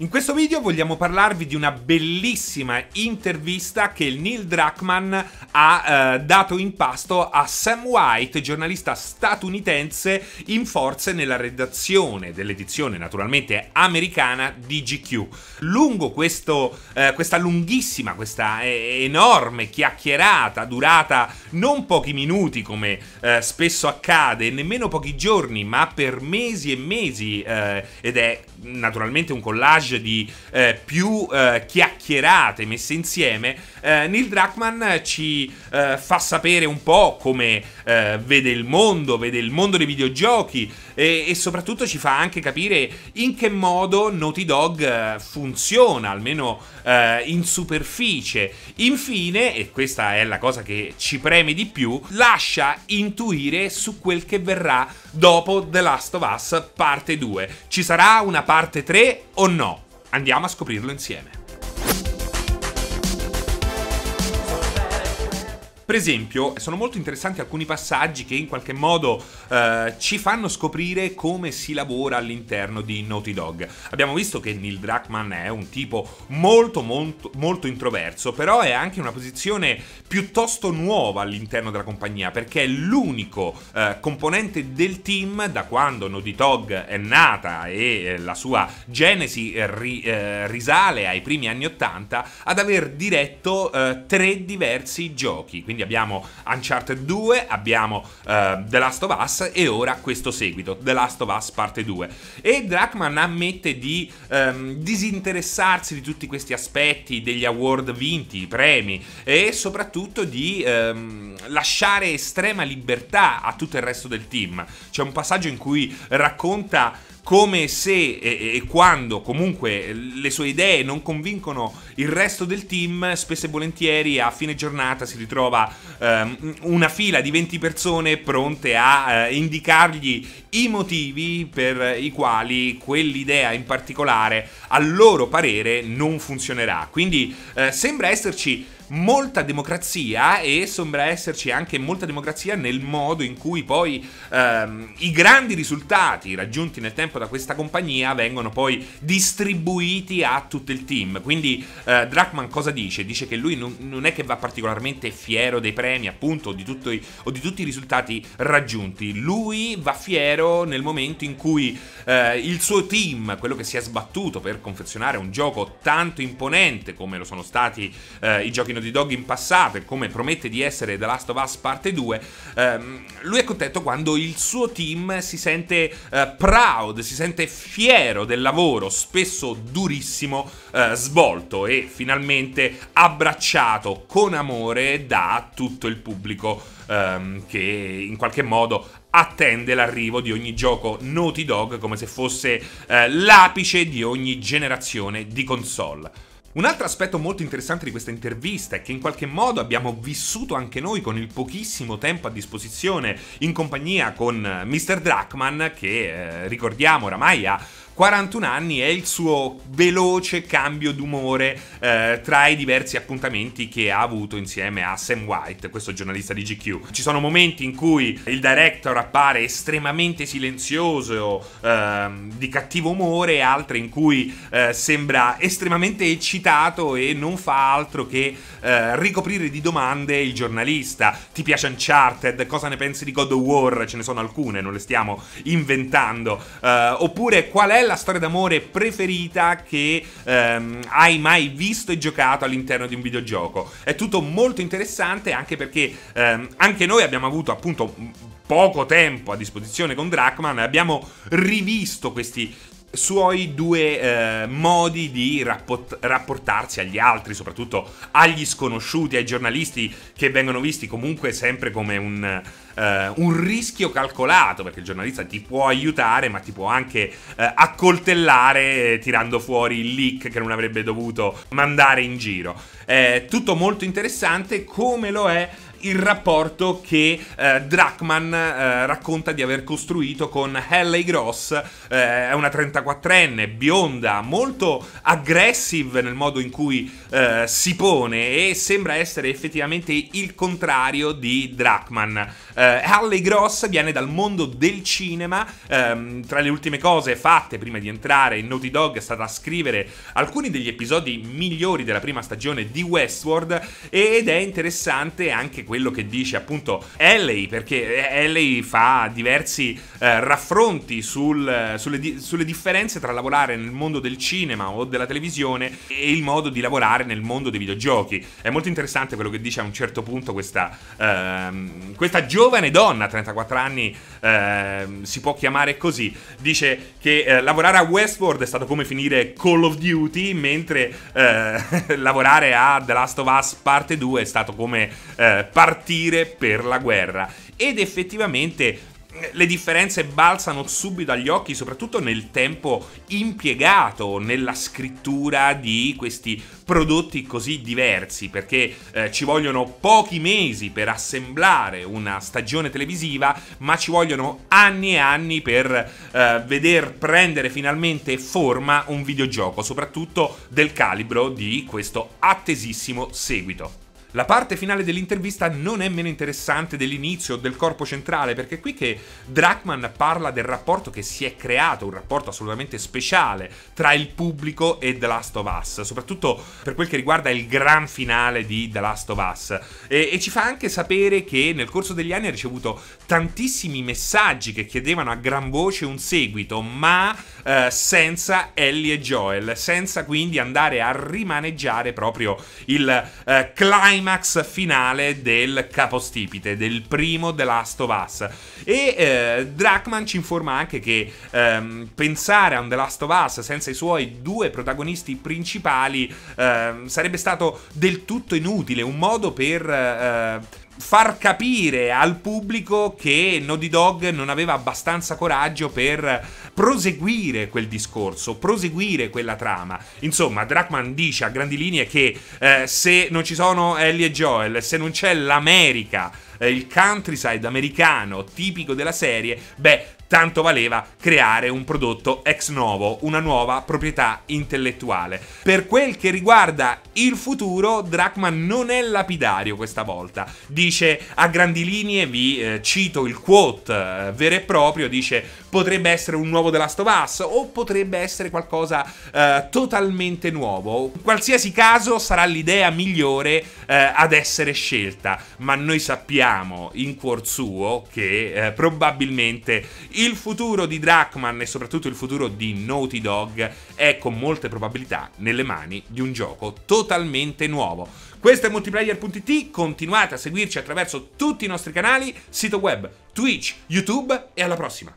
In questo video vogliamo parlarvi di una bellissima intervista che il Neil Druckmann ha eh, dato in pasto a Sam White, giornalista statunitense in forze nella redazione dell'edizione naturalmente americana di GQ. Lungo questo, eh, questa lunghissima, questa eh, enorme chiacchierata durata non pochi minuti come eh, spesso accade, nemmeno pochi giorni, ma per mesi e mesi eh, ed è naturalmente un collage collage di eh, più eh, chiacchierate messe insieme, eh, Neil Druckmann ci eh, fa sapere un po' come eh, vede il mondo, vede il mondo dei videogiochi e, e, soprattutto ci fa anche capire in che modo Naughty Dog eh, funziona, almeno in superficie. Infine, e questa è la cosa che ci preme di più, lascia intuire su quel che verrà dopo The Last of Us parte 2. Ci sarà una parte 3 o no? Andiamo a scoprirlo insieme. Per esempio, sono molto interessanti alcuni passaggi che in qualche modo eh, ci fanno scoprire come si lavora all'interno di Naughty Dog. Abbiamo visto che Neil Druckmann è un tipo molto, molto, molto introverso, però è anche una posizione piuttosto nuova all'interno della compagnia, perché è l'unico eh, componente del team da quando Naughty Dog è nata e eh, la sua genesi eh, ri, eh, risale ai primi anni 80 ad aver diretto tre diversi giochi. Quindi quindi abbiamo Uncharted 2, abbiamo uh, The Last of Us e ora questo seguito, The Last of Us parte 2. E Drachman ammette di um, disinteressarsi di tutti questi aspetti, degli award vinti, i premi e soprattutto di um, lasciare estrema libertà a tutto il resto del team. C'è un passaggio in cui racconta come se e, e, quando comunque le sue idee non convincono il resto del team, spesso e volentieri a fine giornata si ritrova ehm, una fila di 20 persone pronte a eh, indicargli i motivi per i quali quell'idea in particolare a loro parere non funzionerà. Quindi eh, sembra esserci molta democrazia e sembra esserci anche molta democrazia nel modo in cui poi ehm, i grandi risultati raggiunti nel tempo da questa compagnia vengono poi distribuiti a tutto il team. Quindi eh, Drachman cosa dice? Dice che lui non, non, è che va particolarmente fiero dei premi, appunto, o di, i, o di, tutti i risultati raggiunti. Lui va fiero nel momento in cui eh, il suo team, quello che si è sbattuto per confezionare un gioco tanto imponente come lo sono stati eh, i giochi Pochettino di Dog in passato e come promette di essere The Last of Us parte 2, ehm, lui è contento quando il suo team si sente eh, proud, si sente fiero del lavoro, spesso durissimo, eh, svolto e finalmente abbracciato con amore da tutto il pubblico ehm, che in qualche modo attende l'arrivo di ogni gioco Naughty Dog come se fosse eh, l'apice di ogni generazione di console. Un altro aspetto molto interessante di questa intervista è che in qualche modo abbiamo vissuto anche noi con il pochissimo tempo a disposizione in compagnia con eh, Mr. Drachman che eh, ricordiamo oramai ha 41 anni è il suo veloce cambio d'umore eh, tra i diversi appuntamenti che ha avuto insieme a Sam White, questo giornalista di GQ. Ci sono momenti in cui il director appare estremamente silenzioso, eh, di cattivo umore, altri in cui eh, sembra estremamente eccitato e non fa altro che eh, ricoprire di domande il giornalista. Ti piace Uncharted? Cosa ne pensi di God of War? Ce ne sono alcune, non le stiamo inventando. Eh, oppure qual è bella storia d'amore preferita che ehm, hai mai visto e giocato all'interno di un videogioco. È tutto molto interessante anche perché ehm, anche noi abbiamo avuto appunto poco tempo a disposizione con Drachman e abbiamo rivisto questi suoi due eh, modi di rapport- rapportarsi agli altri, soprattutto agli sconosciuti, ai giornalisti che vengono visti comunque sempre come un, eh, un rischio calcolato, perché il giornalista ti può aiutare ma ti può anche eh, accoltellare eh, tirando fuori il leak che non avrebbe dovuto mandare in giro. Eh, tutto molto interessante come lo è il rapporto che eh, Drachman eh, racconta di aver costruito con Halle Gross, eh, è eh, una 34enne bionda, molto aggressive nel modo in cui eh, si pone e sembra essere effettivamente il contrario di Drachman. Halle eh, Gross viene dal mondo del cinema, ehm, tra le ultime cose fatte prima di entrare in Naughty Dog è stata a scrivere alcuni degli episodi migliori della prima stagione di Westworld ed è interessante anche questo quello che dice appunto Ellie, perché Ellie fa diversi eh, raffronti sul, sulle, sulle, differenze tra lavorare nel mondo del cinema o della televisione e il modo di lavorare nel mondo dei videogiochi. È molto interessante quello che dice a un certo punto questa, ehm, questa giovane donna, 34 anni, ehm, si può chiamare così, dice che eh, lavorare a Westworld è stato come finire Call of Duty, mentre eh, lavorare a The Last of Us parte 2 è stato come eh, partire per la guerra. Ed effettivamente le differenze balzano subito agli occhi, soprattutto nel tempo impiegato nella scrittura di questi prodotti così diversi, perché eh, ci vogliono pochi mesi per assemblare una stagione televisiva, ma ci vogliono anni e anni per eh, veder prendere finalmente forma un videogioco, soprattutto del calibro di questo attesissimo seguito. La parte finale dell'intervista non è meno interessante dell'inizio del corpo centrale, perché è qui che Drachman parla del rapporto che si è creato, un rapporto assolutamente speciale tra il pubblico e The Last of Us, soprattutto per quel che riguarda il gran finale di The Last of Us. E, e ci fa anche sapere che nel corso degli anni ha ricevuto tantissimi messaggi che chiedevano a gran voce un seguito, ma eh, senza Ellie e Joel, senza quindi andare a rimaneggiare proprio il eh, client climax finale del capostipite, del primo The Last of Us. E eh, Drachman ci informa anche che ehm, pensare a un The Last of Us senza i suoi due protagonisti principali ehm, sarebbe stato del tutto inutile, un modo per eh, far capire al pubblico che Naughty Dog non aveva abbastanza coraggio per proseguire quel discorso, proseguire quella trama. Insomma, Drachman dice a grandi linee che eh, se non ci sono Ellie e Joel, se non c'è l'America, eh, il countryside americano tipico della serie, beh, tanto valeva creare un prodotto ex novo, una nuova proprietà intellettuale. Per quel che riguarda il futuro, Drachman non è lapidario questa volta. Dice a grandi linee, vi eh, cito il quote eh, vero e proprio, dice potrebbe essere un nuovo The Last of Us o potrebbe essere qualcosa eh, totalmente nuovo. In qualsiasi caso sarà l'idea migliore eh, ad essere scelta, ma noi sappiamo in cuor suo che eh, probabilmente il futuro di Drachman e soprattutto il futuro di Naughty Dog è con molte probabilità nelle mani di un gioco totalmente nuovo. Questo è multiplayer.it, continuate a seguirci attraverso tutti i nostri canali, sito web, Twitch, YouTube e alla prossima!